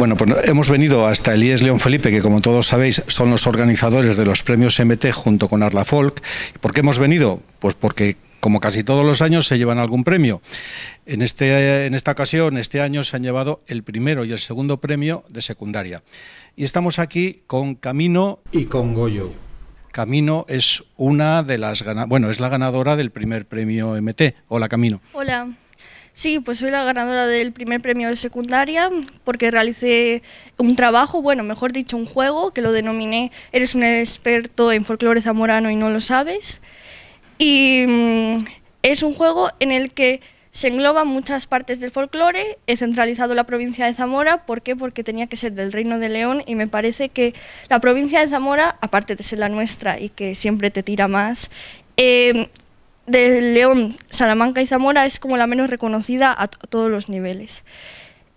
Bueno, pues hemos venido hasta Elías León Felipe, que como todos sabéis son los organizadores de los premios MT junto con Arla Folk. ¿Por qué hemos venido? Pues porque como casi todos los años, se llevan algún premio. En, este, en, esta ocasión, este año, se han llevado el primero y el segundo premio de secundaria. Y estamos aquí con Camino y con Goyo. Camino es una de las bueno, es la ganadora del primer premio MT. Hola, Camino. Hola. Sí, pues soy la ganadora del primer premio de secundaria porque realicé un trabajo, bueno, mejor dicho, un juego que lo denominé Eres un experto en folclore zamorano y no lo sabes. Y mm, es un juego en el que se engloban muchas partes del folclore. He centralizado la provincia de Zamora. ¿Por qué? Porque tenía que ser del Reino de León y me parece que la provincia de Zamora, aparte de ser la nuestra y que siempre te tira más, eh, de León, Salamanca y Zamora es como la menos reconocida a, todos los niveles.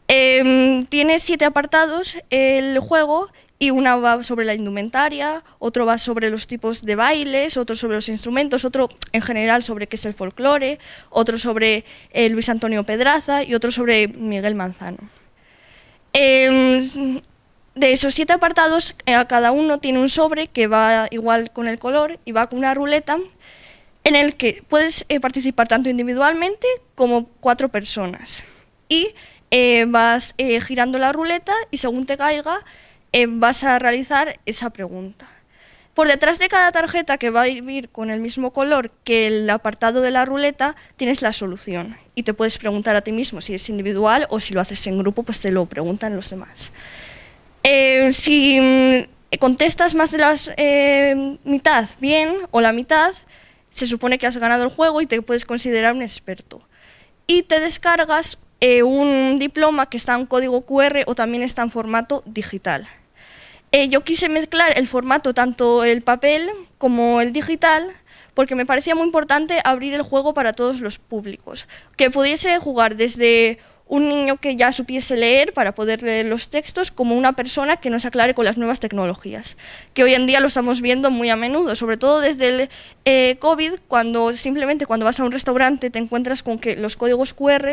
Em, tiene siete apartados el juego y una va sobre la indumentaria, otro va sobre los tipos de bailes, otro sobre los instrumentos, otro en general sobre qué es el folclore, otro sobre eh, Luis Antonio Pedraza y otro sobre Miguel Manzano. Em, de esos siete apartados, eh, a cada uno tiene un sobre que va igual con el color y va con una ruleta en el que puedes eh, participar tanto individualmente como cuatro personas. Y eh, vas eh, girando la ruleta y según te caiga vas a realizar esa pregunta. Por detrás de cada tarjeta que va a ir con el mismo color que el apartado de la ruleta, tienes la solución y te puedes preguntar a ti mismo si es individual o si lo haces en grupo, pues te lo preguntan los demás. si mm, contestas más de la mitad bien o la mitad, se supone que has ganado el juego y te puedes considerar un experto. Y te descargas eh, un diploma que está en código QR o también está en formato digital. Eh, yo quise mezclar el formato, tanto el papel como el digital, porque me parecía muy importante abrir el juego para todos los públicos, que pudiese jugar desde un niño que ya supiese leer para poder leer los textos como una persona que nos aclare con las nuevas tecnologías, que hoy en día lo estamos viendo muy a menudo, sobre todo desde el eh, COVID, cuando simplemente cuando vas a un restaurante te encuentras con que los códigos QR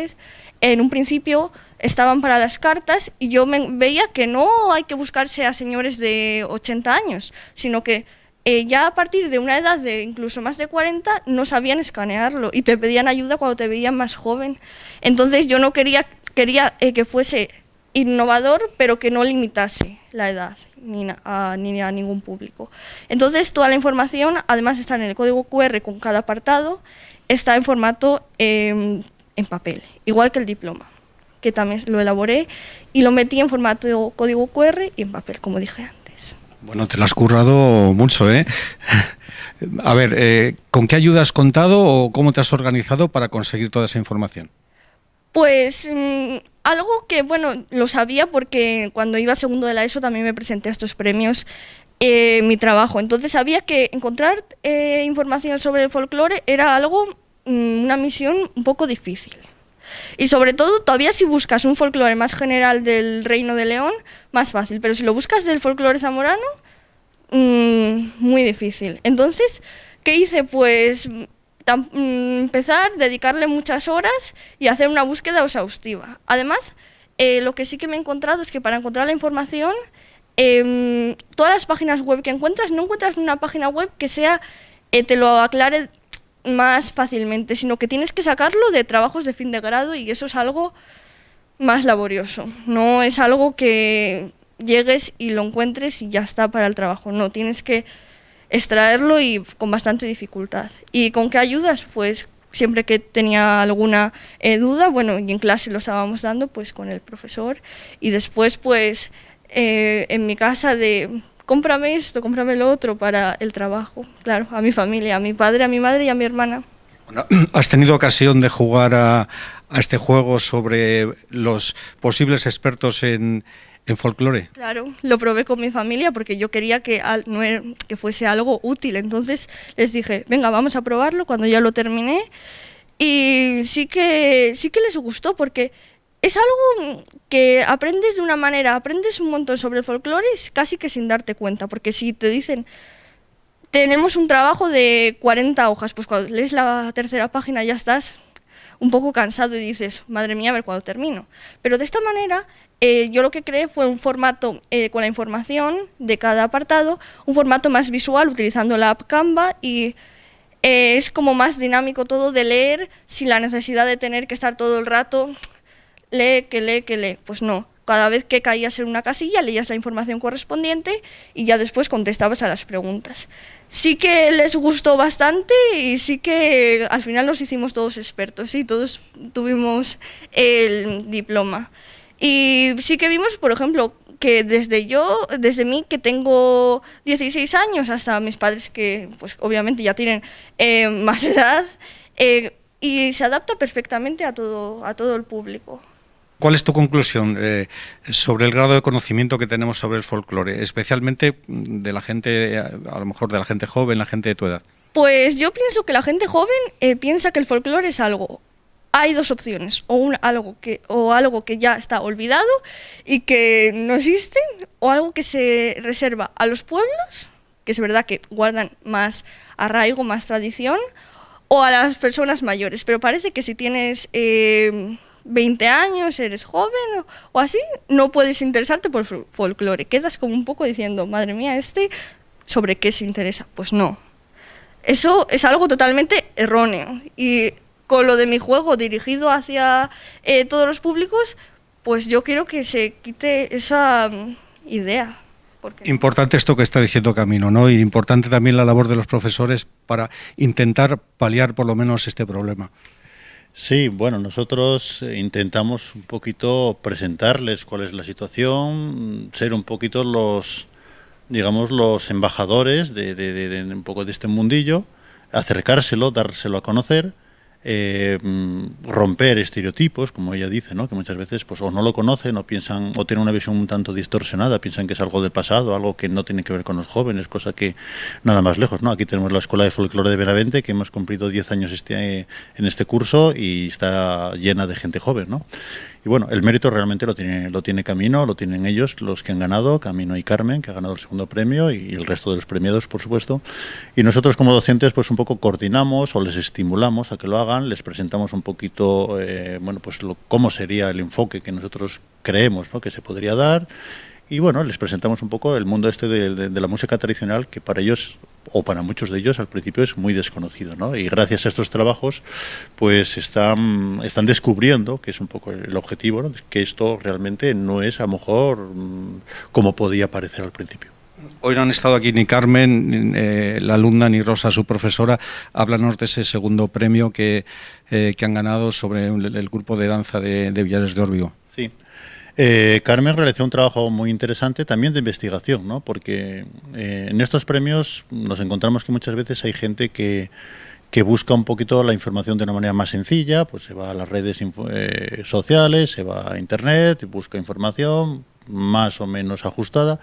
en un principio estaban para las cartas y yo me veía que no hay que buscarse a señores de 80 años, sino que eh, ya a partir de una edad de incluso más de 40 no sabían escanearlo y te pedían ayuda cuando te veían más joven. Entonces yo no quería, quería eh, que fuese innovador, pero que no limitase la edad ni a, ningún público. Entonces toda la información, además de estar en el código QR con cada apartado, está en formato em, en papel, igual que el diploma, que también lo elaboré y lo metí en formato código QR y en papel, como dije antes. Bueno, te lo has currado mucho, ¿eh? A ver, eh, ¿con qué ayuda has contado o cómo te has organizado para conseguir toda esa información? Pues mm, algo que, bueno, lo sabía porque cuando iba segundo de la ESO también me presenté a estos premios eh, mi trabajo. Entonces sabía que encontrar eh, información sobre el folclore era algo, mm, una misión un poco difícil. Y sobre todo, todavía si buscas un folclore más general del Reino de León, más fácil. Pero si lo buscas del folclore zamorano, mm, muy difícil. Entonces, ¿qué hice? Pues mm, empezar, dedicarle muchas horas y hacer una búsqueda exhaustiva. Además, eh, lo que sí que me he encontrado es que para encontrar la información, em, todas las páginas web que encuentras, no encuentras una página web que sea eh, te lo aclare más fácilmente, sino que tienes que sacarlo de trabajos de fin de grado y eso es algo más laborioso. No es algo que llegues y lo encuentres y ya está para el trabajo. No, tienes que extraerlo y con bastante dificultad. ¿Y con qué ayudas? Pues siempre que tenía alguna eh, duda, bueno, y en clase lo estábamos dando pues con el profesor y después pues eh, en mi casa de cómprame esto, cómprame lo otro para el trabajo, claro, a mi familia, a mi padre, a mi madre y a mi hermana. ¿Has tenido ocasión de jugar a, este juego sobre los posibles expertos en, folclore? Claro, lo probé con mi familia porque yo quería que, no er, que fuese algo útil, entonces les dije, venga, vamos a probarlo cuando ya lo terminé. Y sí que, sí que les gustó porque es algo que aprendes de una manera, aprendes un montón sobre el folclore casi que sin darte cuenta, porque si te dicen, tenemos un trabajo de 40 hojas, pues cuando lees la tercera página ya estás un poco cansado y dices, madre mía, a ver cuándo termino. Pero de esta manera, eh, yo lo que creé fue un formato eh, con la información de cada apartado, un formato más visual utilizando la app Canva y eh, es como más dinámico todo de leer sin la necesidad de tener que estar todo el rato lee, que lee, que lee. Pues no, cada vez que caías en una casilla leías la información correspondiente y ya después contestabas a las preguntas. Sí que les gustó bastante y sí que al final nos hicimos todos expertos y todos tuvimos el diploma. Y sí que vimos, por ejemplo, que desde yo, desde mí que tengo 16 años hasta mis padres que pues obviamente ya tienen eh, más edad, eh, y se adapta perfectamente a todo, a todo el público. ¿Cuál es tu conclusión eh, sobre el grado de conocimiento que tenemos sobre el folclore, especialmente de la gente, a lo mejor de la gente joven, la gente de tu edad? Pues yo pienso que la gente joven eh, piensa que el folclore es algo. Hay dos opciones, o, algo que, o algo que ya está olvidado y que no existe, o algo que se reserva a los pueblos, que es verdad que guardan más arraigo, más tradición, o a las personas mayores. Pero parece que si tienes... Eh, 20 años, eres joven o, así, no puedes interesarte por folclore. Quedas como un poco diciendo, madre mía, este, ¿sobre qué se interesa? Pues no. Eso es algo totalmente erróneo. Y con lo de mi juego dirigido hacia eh, todos los públicos, pues yo quiero que se quite esa mm, idea. Importante esto que está diciendo Camino, ¿no? Y importante también la labor de los profesores para intentar paliar por lo menos este problema. Sí, bueno, nosotros eh, intentamos un poquito presentarles cuál es la situación, ser un poquito los, digamos, los embajadores de, de, un poco de este mundillo, acercárselo, dárselo a conocer eh, mm, romper estereotipos, como ella dice, ¿no? que muchas veces pues, o no lo conocen o piensan o tienen una visión un tanto distorsionada, piensan que es algo del pasado, algo que no tiene que ver con los jóvenes, cosa que nada más lejos. ¿no? Aquí tenemos la Escuela de Folclore de Benavente, que hemos cumplido 10 años este, en este curso y está llena de gente joven. ¿no? Y bueno, el mérito realmente lo tiene, lo tiene Camino, lo tienen ellos, los que han ganado, Camino y Carmen, que ha ganado el segundo premio, y el resto de los premiados, por supuesto. Y nosotros como docentes, pues un poco coordinamos o les estimulamos a que lo hagan, les presentamos un poquito, eh, bueno, pues lo, cómo sería el enfoque que nosotros creemos ¿no? que se podría dar. Y bueno, les presentamos un poco el mundo este de, la música tradicional, que para ellos o para muchos de ellos al principio es muy desconocido, ¿no? Y gracias a estos trabajos, pues están, están descubriendo, que es un poco el objetivo, ¿no? que esto realmente no es a lo mejor mm, como podía parecer al principio. Hoy no han estado aquí ni Carmen, eh, la alumna, ni Rosa, su profesora. Háblanos de ese segundo premio que, eh, han ganado sobre el, grupo de danza de, Villares de Orbigo. Sí, eh, Carmen realizó un trabajo muy interesante también de investigación, ¿no? porque eh, en estos premios nos encontramos que muchas veces hay gente que, busca un poquito la información de una manera más sencilla, pues se va a las redes eh, sociales, se va a internet, busca información, más o menos ajustada.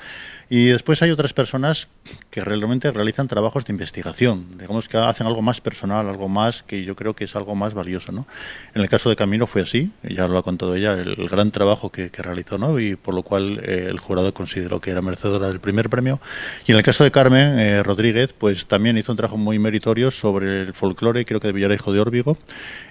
Y después hay otras personas que realmente realizan trabajos de investigación, digamos que hacen algo más personal, algo más que yo creo que es algo más valioso. ¿no? En el caso de Camino fue así, ya lo ha contado ella, el gran trabajo que, que realizó, ¿no? y por lo cual eh, el jurado consideró que era merecedora del primer premio. Y en el caso de Carmen eh, Rodríguez, pues también hizo un trabajo muy meritorio sobre el folclore, creo que de Villarejo de Órbigo,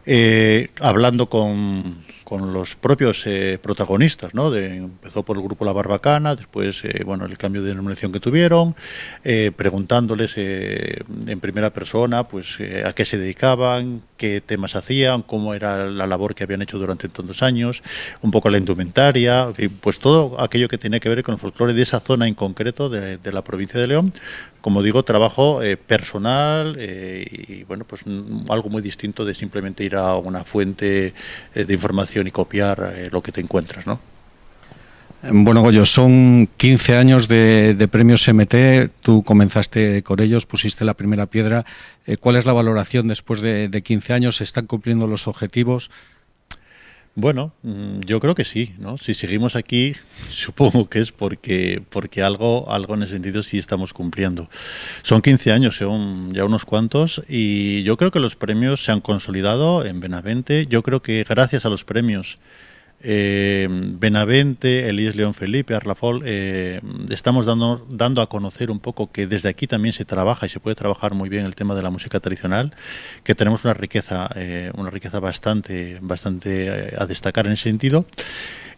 eh, hablando con con los propios eh, protagonistas, De, empezó por el grupo La Barbacana, después, eh, bueno, el cambio de denominación que tuvieron, eh, preguntándoles en primera persona, pues, a qué se dedicaban, qué temas hacían, cómo era la labor que habían hecho durante tantos años, un poco la indumentaria, pues todo aquello que tiene que ver con el folclore de esa zona en concreto de, la provincia de León. Como digo, trabajo eh, personal eh, y bueno, pues mm, algo muy distinto de simplemente ir a una fuente eh, de información y copiar lo que te encuentras, ¿no? Bueno, Goyo, son 15 años de, premios MT, tú comenzaste con ellos, pusiste la primera piedra. Eh, ¿Cuál es la valoración después de, 15 años? ¿Se están cumpliendo los objetivos? Bueno, mm, yo creo que sí, ¿no? Si seguimos aquí, supongo que es porque, porque algo, algo en ese sentido sí estamos cumpliendo. Son 15 años, eh, ya unos cuantos, y yo creo que los premios se han consolidado en Benavente. Yo creo que gracias a los premios eh, Benavente, Elías León Felipe, Arlafol, eh, estamos dando, dando a conocer un poco que desde aquí también se trabaja y se puede trabajar muy bien el tema de la música tradicional, que tenemos una riqueza, eh, una riqueza bastante, bastante eh, a destacar en ese sentido.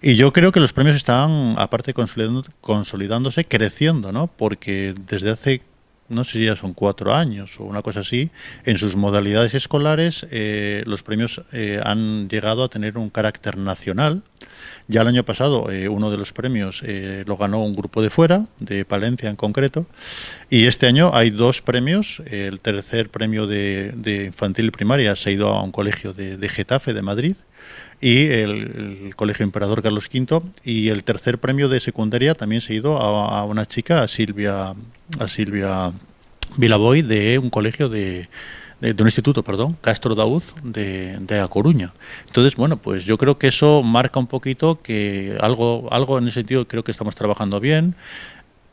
Y yo creo que los premios están, aparte, consolidándose, creciendo, ¿no? Porque desde hace no sé si ya son cuatro años o una cosa así, en sus modalidades escolares eh, los premios eh, han llegado a tener un carácter nacional. Ya el año pasado eh, uno de los premios lo ganó un grupo de fuera, de Palencia en concreto, y este año hay dos premios. El tercer premio de, infantil primaria se ha ido a un colegio de, de Getafe, de Madrid, y el, Colegio Emperador Carlos V. Y el tercer premio de secundaria también se ha ido a, una chica, a Silvia, a Silvia Vilaboy, de un colegio de, de, un instituto, perdón, Castro daúz de, de A Coruña. Entonces, bueno, pues yo creo que eso marca un poquito que algo, algo en ese sentido creo que estamos trabajando bien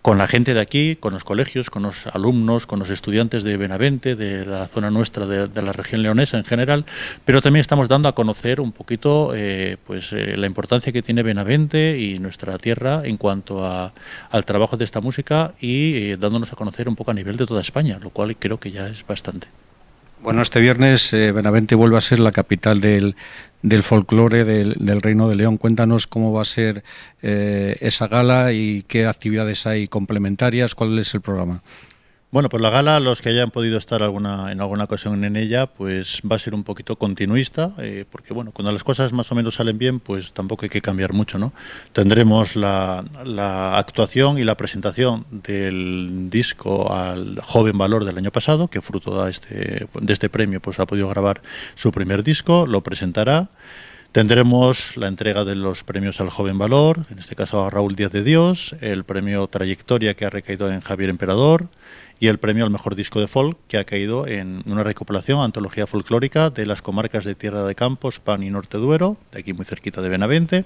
con la gente de aquí, con los colegios, con los alumnos, con los estudiantes de Benavente, de la zona nuestra, de, la región leonesa en general, pero también estamos dando a conocer un poquito eh, pues, eh, la importancia que tiene Benavente y nuestra tierra en cuanto al trabajo de esta música y eh, dándonos a conocer un poco a nivel de toda España, lo cual creo que ya es bastante. Bueno, este viernes eh, Benavente vuelve a ser la capital del, del folclore del, Reino de León. Cuéntanos cómo va a ser eh, esa gala y qué actividades hay complementarias, cuál es el programa. Bueno, pues la gala, los que hayan podido estar alguna, en alguna ocasión en ella, pues va a ser un poquito continuista, eh, porque bueno, cuando las cosas más o menos salen bien, pues tampoco hay que cambiar mucho, ¿no? Tendremos la, la actuación y la presentación del disco al joven valor del año pasado, que fruto de este, de este premio, pues ha podido grabar su primer disco, lo presentará. Tendremos la entrega de los premios al joven valor, en este caso a Raúl Díaz de Dios, el premio Trayectoria que ha recaído en Javier Emperador y el premio al mejor disco de folk que ha caído en una recopilación antología folclórica de las comarcas de Tierra de Campos, Pan y Norte Duero, de aquí muy cerquita de Benavente.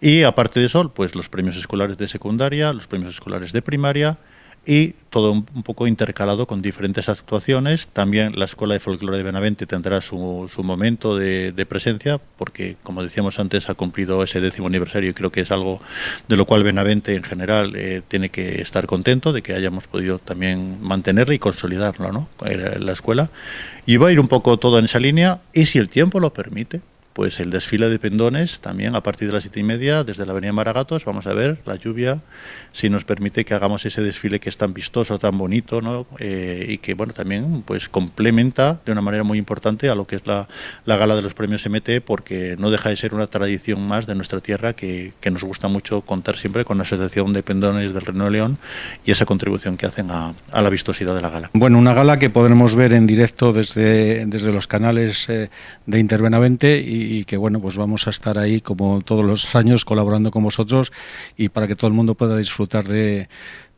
Y aparte de eso, pues los premios escolares de secundaria, los premios escolares de primaria y todo un, poco intercalado con diferentes actuaciones. También la Escuela de Folclore de Benavente tendrá su, su momento de, de, presencia, porque, como decíamos antes, ha cumplido ese décimo aniversario y creo que es algo de lo cual Benavente en general eh, tiene que estar contento de que hayamos podido también mantenerla y consolidarlo, ¿no? Eh, la escuela. Y va a ir un poco todo en esa línea y si el tiempo lo permite, pues el desfile de pendones también a partir de las siete y media desde la Avenida Maragatos. Vamos a ver la lluvia si nos permite que hagamos ese desfile que es tan vistoso, tan bonito, ¿no? Eh, y que bueno también pues complementa de una manera muy importante a lo que es la, gala de los premios MT, porque no deja de ser una tradición más de nuestra tierra que, nos gusta mucho contar siempre con la Asociación de Pendones del Reino de León y esa contribución que hacen a, la vistosidad de la gala. Bueno, una gala que podremos ver en directo desde, desde los canales eh, de Intervenavente y y, que bueno, pues vamos a estar ahí como todos los años colaborando con vosotros y para que todo el mundo pueda disfrutar de,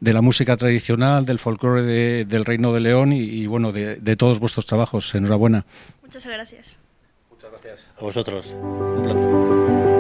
la música tradicional, del folclore del Reino de León y, bueno, de, de todos vuestros trabajos. Enhorabuena. Muchas gracias. Muchas gracias. A vosotros. Un placer.